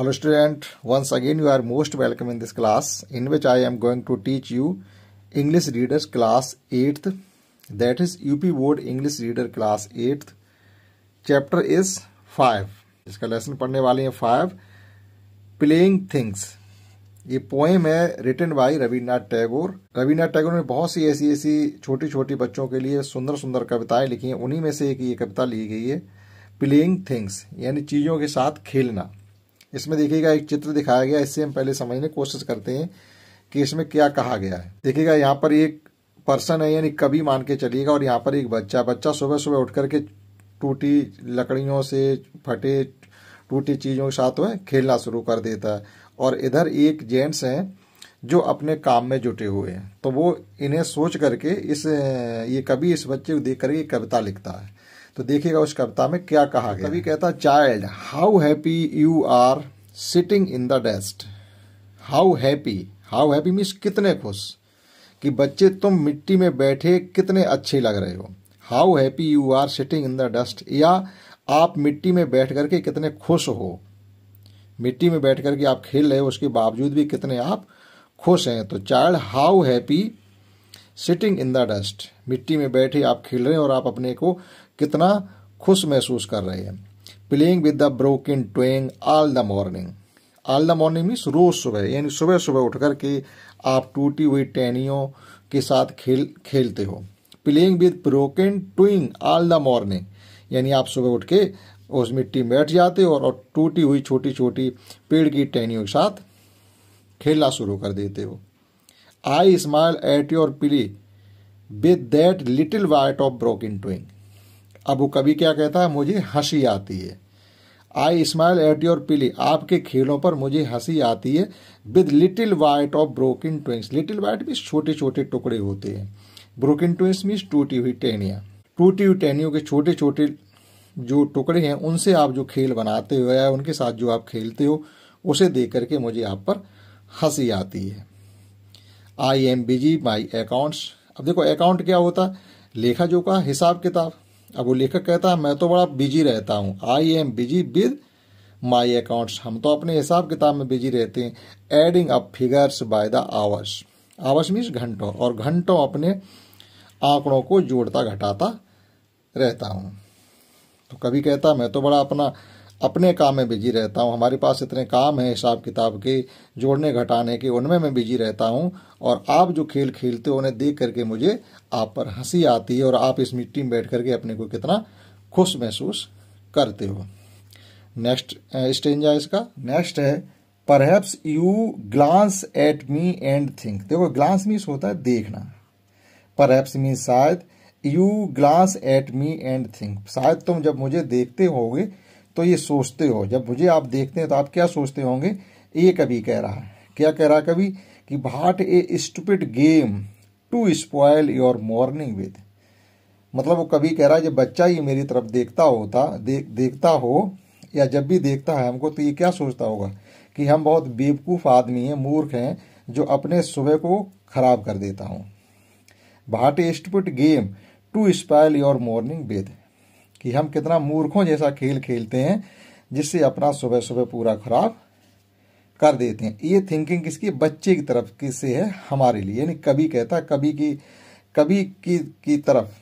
Hello student, once again you are most welcome in this class in which I am going to teach you English Readers class 8th that is UP Board English Reader class 8th chapter is 5 इसका lesson पढ़ने वाले हैं 5 playing things ये poem है written by Rabindranath Tagore Rabindranath Tagore ने बहुत सी ऐसी ऐसी छोटी छोटी बच्चों के लिए सुंदर सुंदर कविताएं लिखी हैं उन्हीं में से एक ये कविता ली गई है प्लेइंग थिंग्स यानी चीज़ों के साथ खेलना इसमें देखिएगा एक चित्र दिखाया गया इससे हम पहले समझने की कोशिश करते हैं कि इसमें क्या कहा गया है देखिएगा यहाँ पर एक पर्सन है यानी कभी मान के चलिएगा और यहाँ पर एक बच्चा बच्चा सुबह सुबह उठ करके टूटी लकड़ियों से फटे टूटी चीज़ों के साथ वह खेलना शुरू कर देता है और इधर एक जेंट्स हैं जो अपने काम में जुटे हुए हैं तो वो इन्हें सोच करके इस ये कभी इस बच्चे को देख करके कविता लिखता है तो देखिएगा उस कविता में क्या कहा गया कभी कहता child how happy you are sitting in the dust how happy how happy means कितने खुश कि बच्चे तुम मिट्टी में बैठे कितने अच्छे लग रहे हो how happy you are sitting in the dust या आप मिट्टी में बैठ करके कितने खुश हो मिट्टी में बैठ करके आप खेल रहे हो उसके बावजूद भी कितने आप खुश हैं तो child how happy sitting in the dust मिट्टी में बैठे आप खेल रहे हैं और आप अपने को कितना खुश महसूस कर रहे हैं playing with the broken twig all the morning all the morning means रोज सुबह यानी सुबह सुबह उठ करके आप टूटी हुई टहनियों के साथ खेल खेलते हो playing with broken twig all the morning यानी आप सुबह उठ के उस मिट्टी में बैठ जाते हो और टूटी हुई छोटी छोटी पेड़ की टहनियों के साथ खेलना शुरू कर देते हो I smile at your play with that little bit of broken twig अबू कभी क्या कहता है मुझे हंसी आती है आई स्माइल एट योर पिली आपके खेलों पर मुझे हंसी आती है with little bit of broken twigs little bit means छोटे छोटे टुकड़े होते हैं ब्रोकिन ट्विंग्स मीन्स टूटी हुई टहनिया टूटी हुई टहनियों के छोटे छोटे जो टुकड़े हैं उनसे आप जो खेल बनाते हो या उनके साथ जो आप खेलते हो उसे देख करके मुझे आप पर हंसी आती है I am busy my accounts अब देखो अकाउंट क्या होता है लेखा का हिसाब किताब अब वो लेखक कहता है मैं तो बड़ा बिजी रहता हूँ I am busy with my accounts हम तो अपने हिसाब किताब में बिजी रहते हैं adding up figures by the hours hours means घंटों और घंटों अपने आंकड़ों को जोड़ता घटाता रहता हूँ तो कभी कहता मैं तो बड़ा अपना अपने काम में बिजी रहता हूँ हमारे पास इतने काम हैं हिसाब किताब के जोड़ने घटाने के उनमें मैं बिजी रहता हूँ और आप जो खेल खेलते हो उन्हें देख करके मुझे आप पर हंसी आती है और आप इस मिट्टी में बैठ करके अपने को कितना खुश महसूस करते हो नेक्स्ट स्टेंजा इसका नेक्स्ट है perhaps you glance at me and think देखो ग्लांस मीन्स होता है देखना परहैप्स मीन्स शायद you glance at me and think शायद तुम जब मुझे देखते होगे तो ये सोचते हो जब मुझे आप देखते हैं तो आप क्या सोचते होंगे ये कभी कह रहा है क्या कह रहा कभी कि what a stupid game to spoil your morning with मतलब वो कभी कह रहा है जब बच्चा ये मेरी तरफ देखता होता देख देखता हो या जब भी देखता है हमको तो ये क्या सोचता होगा कि हम बहुत बेवकूफ़ आदमी हैं मूर्ख हैं जो अपने सुबह को खराब कर देता हूँ what a stupid game to spoil your morning with कि हम कितना मूर्खों जैसा खेल खेलते हैं जिससे अपना सुबह सुबह पूरा खराब कर देते हैं ये थिंकिंग किसकी बच्चे की तरफ किससे है हमारे लिए यानी कभी कहता कभी की कभी की की तरफ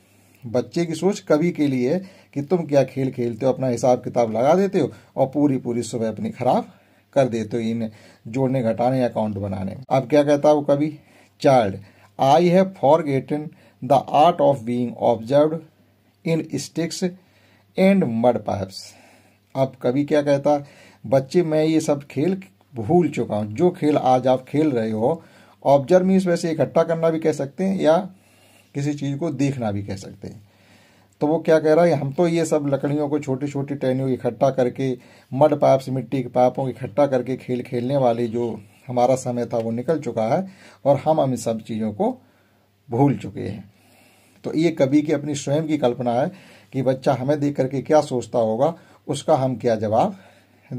बच्चे की सोच कभी के लिए कि तुम क्या खेल खेलते हो अपना हिसाब किताब लगा देते हो और पूरी पूरी सुबह अपनी खराब कर देते हो इन जोड़ने घटाने अकाउंट बनाने अब क्या कहता है वो कभी child I have forgotten the art of being observe in sticks and mud pipes अब कभी क्या कहता बच्चे मैं ये सब खेल भूल चुका हूँ जो खेल आज आप खेल रहे हो ऑब्जर्व मीन्स वैसे इकट्ठा करना भी कह सकते हैं या किसी चीज़ को देखना भी कह सकते हैं तो वो क्या कह रहा है हम तो ये सब लकड़ियों को छोटी छोटी टहनियों को इकट्ठा करके मड पाइप्स मिट्टी के पाइपों को इकट्ठा करके खेल खेलने वाले जो हमारा समय था वो निकल चुका है और हम हम इन सब चीज़ों को भूल चुके हैं तो ये कभी की अपनी स्वयं की कल्पना है कि बच्चा हमें देख करके क्या सोचता होगा उसका हम क्या जवाब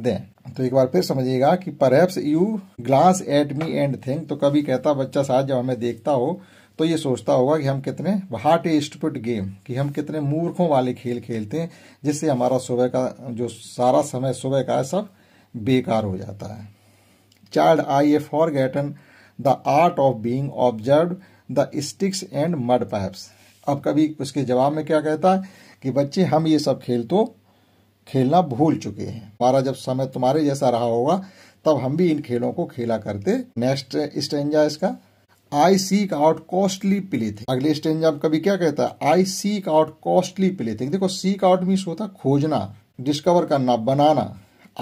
दें तो एक बार फिर समझिएगा कि पर you glance at me and think तो कभी कहता बच्चा साथ जब हमें देखता हो तो ये सोचता होगा कि हम कितने हार्ट स्टुपिड गेम कि हम कितने मूर्खों वाले खेल खेलते हैं जिससे हमारा सुबह का जो सारा समय सुबह का है सब बेकार हो जाता है child I a forgotten the art of being observe the sticks and mud pipes अब कभी उसके जवाब में क्या कहता है कि बच्चे हम ये सब खेल तो खेलना भूल चुके हैं हमारा जब समय तुम्हारे जैसा रहा होगा तब हम भी इन खेलों को खेला करते नेक्स्ट स्टेंजा इसका I seek out costly play thing अगले स्टेंजा कभी क्या कहता है I seek out costly play thing देखो सीक आउट मीन्स होता खोजना डिस्कवर करना बनाना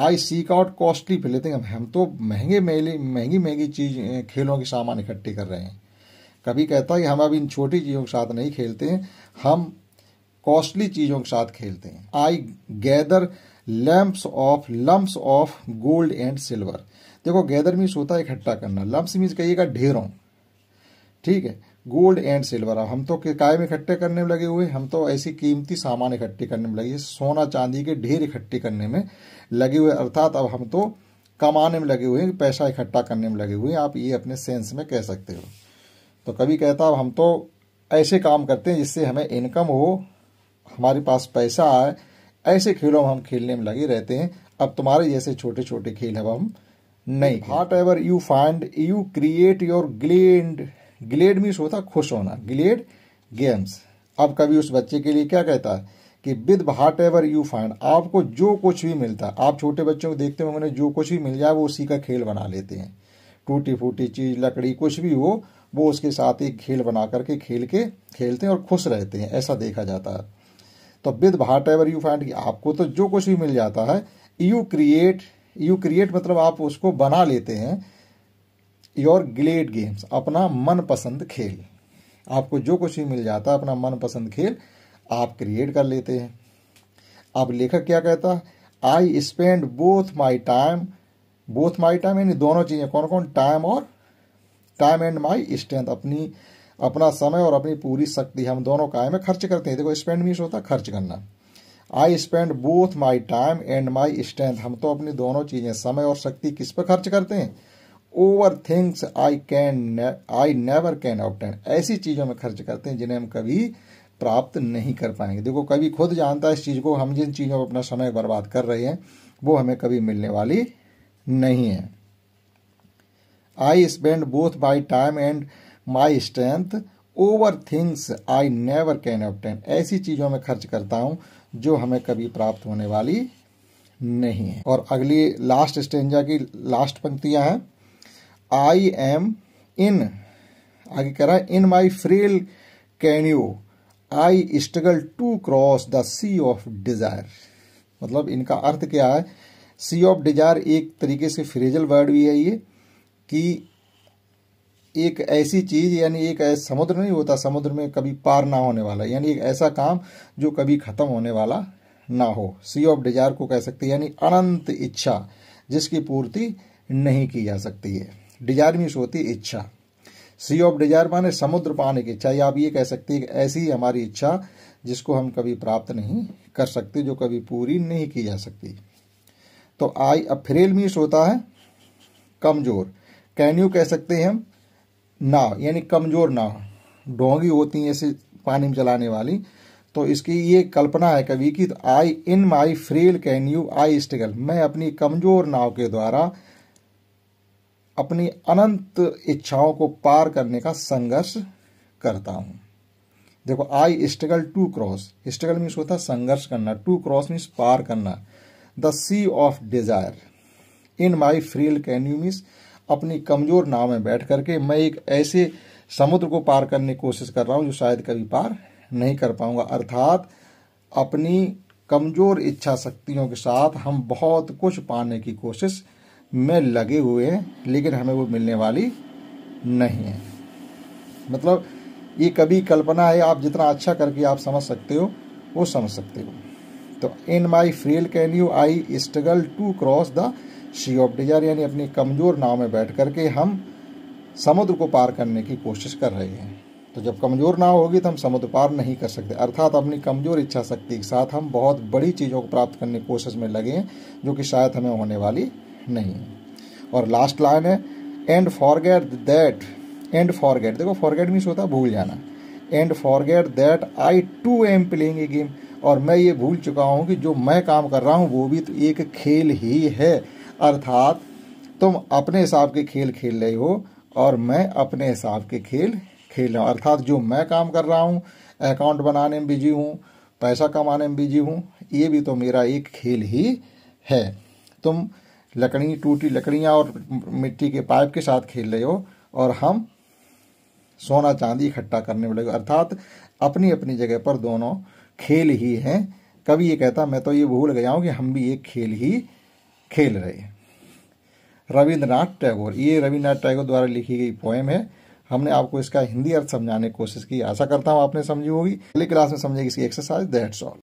I seek out costly play thing हम तो महंगे महंगी महंगी चीज खेलों के सामान इकट्ठे कर रहे हैं कभी कहता है कि हम अब इन छोटी चीज़ों के साथ नहीं खेलते हैं हम कॉस्टली चीजों के साथ खेलते हैं I gather lamps of lumps of gold and silver देखो गैदर मीन्स होता है इकट्ठा करना लम्प्स मीन्स कहिएगा ढेरों ठीक है गोल्ड एंड सिल्वर अब हम तो किराए में इकट्ठे करने में लगे हुए हम तो ऐसी कीमती सामान इकट्ठे करने में लगे सोना चांदी के ढेर इकट्ठे करने में लगे हुए अर्थात अब हम तो कमाने में लगे हुए हैं पैसा इकट्ठा करने में लगे हुए हैं आप ये अपने सेंस में कह सकते हो तो कभी कहता अब हम तो ऐसे काम करते हैं जिससे हमें इनकम हो हमारे पास पैसा आए ऐसे खेलों में हम खेलने में लगे रहते हैं अब तुम्हारे जैसे छोटे छोटे खेल अब हम नहीं whatever you find you create your glad glad means होता खुश होना ग्लेड गेम्स अब कभी उस बच्चे के लिए क्या कहता है कि with whatever you find आपको जो कुछ भी मिलता है आप छोटे बच्चों को देखते हो उन्हें जो कुछ भी मिल जाए वो उसी का खेल बना लेते हैं टूटी फूटी चीज लकड़ी कुछ भी हो वो उसके साथ एक खेल बना करके खेल के खेलते हैं और खुश रहते हैं ऐसा देखा जाता है तो with whatever you find आपको तो जो कुछ भी मिल जाता है यू क्रिएट यू क्रिएट मतलब आप उसको बना लेते हैं योर ग्लेड गेम्स अपना मनपसंद खेल आपको जो कुछ भी मिल जाता है अपना मनपसंद खेल आप क्रिएट कर लेते हैं अब लेखक क्या कहता है I spend both my time both my time यानी दोनों चीज़ें कौन कौन टाइम और टाइम एंड माई स्ट्रेंथ अपनी अपना समय और अपनी पूरी शक्ति हम दोनों काय में खर्च करते हैं देखो स्पेंड मीन्स होता खर्च करना I spend both my time and my strength हम तो अपनी दोनों चीज़ें समय और शक्ति किस पर खर्च करते हैं over things I can I never can obtain ऐसी चीज़ों में खर्च करते हैं जिन्हें हम कभी प्राप्त नहीं कर पाएंगे देखो कभी खुद जानता है इस चीज़ को हम जिन चीज़ों में अपना समय बर्बाद कर रहे हैं वो हमें कभी मिलने वाली नहीं है I spend both my time and my strength over things I never can obtain ऐसी चीज़ों में खर्च करता हूं जो हमें कभी प्राप्त होने वाली नहीं है और अगली लास्ट स्टेंजा की लास्ट पंक्तियां हैं आई एम इन आगे कह रहा है in my frail canoe I struggle to cross the sea of desire मतलब इनका अर्थ क्या है सी ऑफ डिजायर एक तरीके से फ्रेजल वर्ड भी है ये कि एक ऐसी चीज यानी एक ऐसा समुद्र नहीं होता समुद्र में कभी पार ना होने वाला यानी एक ऐसा काम जो कभी खत्म होने वाला ना हो सी ऑफ डिजायर को कह सकते हैं यानी अनंत इच्छा जिसकी पूर्ति नहीं की जा सकती है डिजायर मीन्स होती इच्छा सी ऑफ डिजायर माने समुद्र पाने की इच्छा या आप ये कह सकते हैं कि ऐसी हमारी इच्छा जिसको हम कभी प्राप्त नहीं कर सकते जो कभी पूरी नहीं की जा सकती तो आई अफ्रेल मीन्स होता है कमजोर कैन यू कह सकते हैं हम नाव यानी कमज़ोर नाव डोंगी होती है ऐसे पानी में चलाने वाली तो इसकी ये कल्पना है कवि की I in my frail canoe I struggle मैं अपनी कमज़ोर नाव के द्वारा अपनी अनंत इच्छाओं को पार करने का संघर्ष करता हूं देखो I struggle to cross struggle means होता है संघर्ष करना टू क्रॉस मीन्स पार करना the sea of desire in my frail canoe means अपनी कमजोर नाव में बैठ करके मैं एक ऐसे समुद्र को पार करने की कोशिश कर रहा हूँ जो शायद कभी पार नहीं कर पाऊंगा अर्थात अपनी कमजोर इच्छा शक्तियों के साथ हम बहुत कुछ पाने की कोशिश में लगे हुए हैं लेकिन हमें वो मिलने वाली नहीं है मतलब ये कभी कल्पना है आप जितना अच्छा करके आप समझ सकते हो वो समझ सकते हो तो in my frail canoe I struggle to cross the sea of desire यानी अपनी कमज़ोर नाव में बैठ करके हम समुद्र को पार करने की कोशिश कर रहे हैं तो जब कमज़ोर नाव होगी तो हम समुद्र पार नहीं कर सकते अर्थात अपनी कमज़ोर इच्छा शक्ति के साथ हम बहुत बड़ी चीज़ों को प्राप्त करने की कोशिश में लगे हैं जो कि शायद हमें होने वाली नहीं है और लास्ट लाइन है and forget that and forget देखो फॉरगेट मीन्स होता है भूल जाना and forget that I too am playing a game और मैं ये भूल चुका हूँ कि जो मैं काम कर रहा हूँ वो भी तो एक खेल ही है अर्थात तुम अपने हिसाब के खेल खेल रहे हो और मैं अपने हिसाब के खेल खेल रहा हूँ अर्थात जो मैं काम कर रहा हूँ अकाउंट बनाने में बिजी हूँ पैसा कमाने में बिजी हूँ ये भी तो मेरा एक खेल ही है तुम लकड़ी टूटी लकड़ियाँ और मिट्टी के पाइप के साथ खेल रहे हो और हम सोना चांदी इकट्ठा करने में लगे अर्थात अपनी अपनी जगह पर दोनों खेल ही हैं कभी ये कहता मैं तो ये भूल गया हूँ कि हम भी एक खेल ही खेल रहे हैं रविंद्रनाथ टैगोर ये रविन्द्रनाथ टैगोर द्वारा लिखी गई पोएम है हमने आपको इसका हिंदी अर्थ समझाने की कोशिश की आशा करता हूँ आपने समझी होगी अगली क्लास में समझेगी इसकी एक्सरसाइज दैट्स ऑल